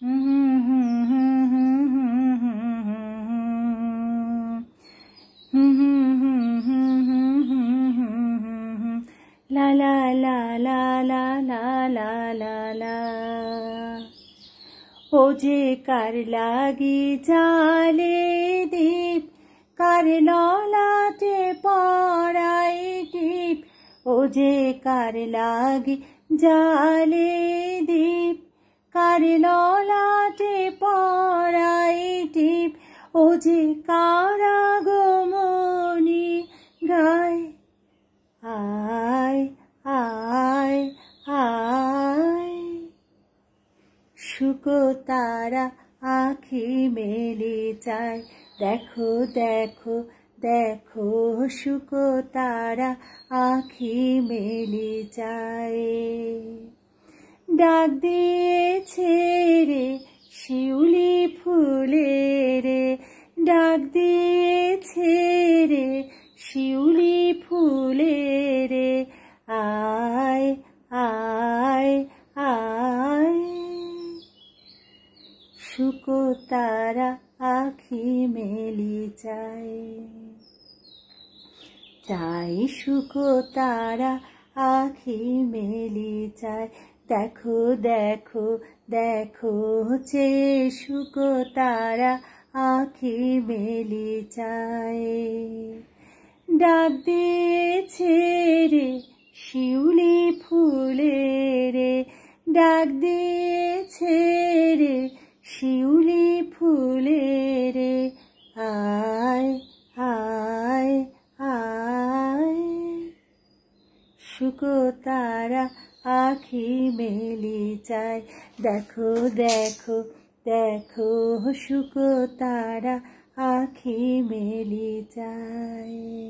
La la la la la la la la la ও যে কার লাগি জালে দীপ কার ললাটে পড়াই দীপ ও যে কার লাগি জালে দীপ কার ললা ও যে কারাগমনি গায় আয় আয় আয় শুক তারা আখি মেলে চায় দেখো দেখো দেখো শুক তারা আখি মেলে চায় ডাক দিয়েছে রে শিউলি ফুলে ছেড়ে রে শিউলি ফুলে রে আয় আয় আয় শুকো তারা আখি মেলি চাই চাই শুকো তারা আখি মেলি চাই দেখো দেখো দেখো হচ্ছে শুকো তারা আখি মেলি চায় ডাক দিয়েছে রে শিউলি ফুলে রে ডাক দিয়েছে রে শিউলি ফুলে রে আয় আয় আয় শুকো তারা আখি মেলি চায় দেখো দেখো দেখো শুকো তারা আখি মেলি যায়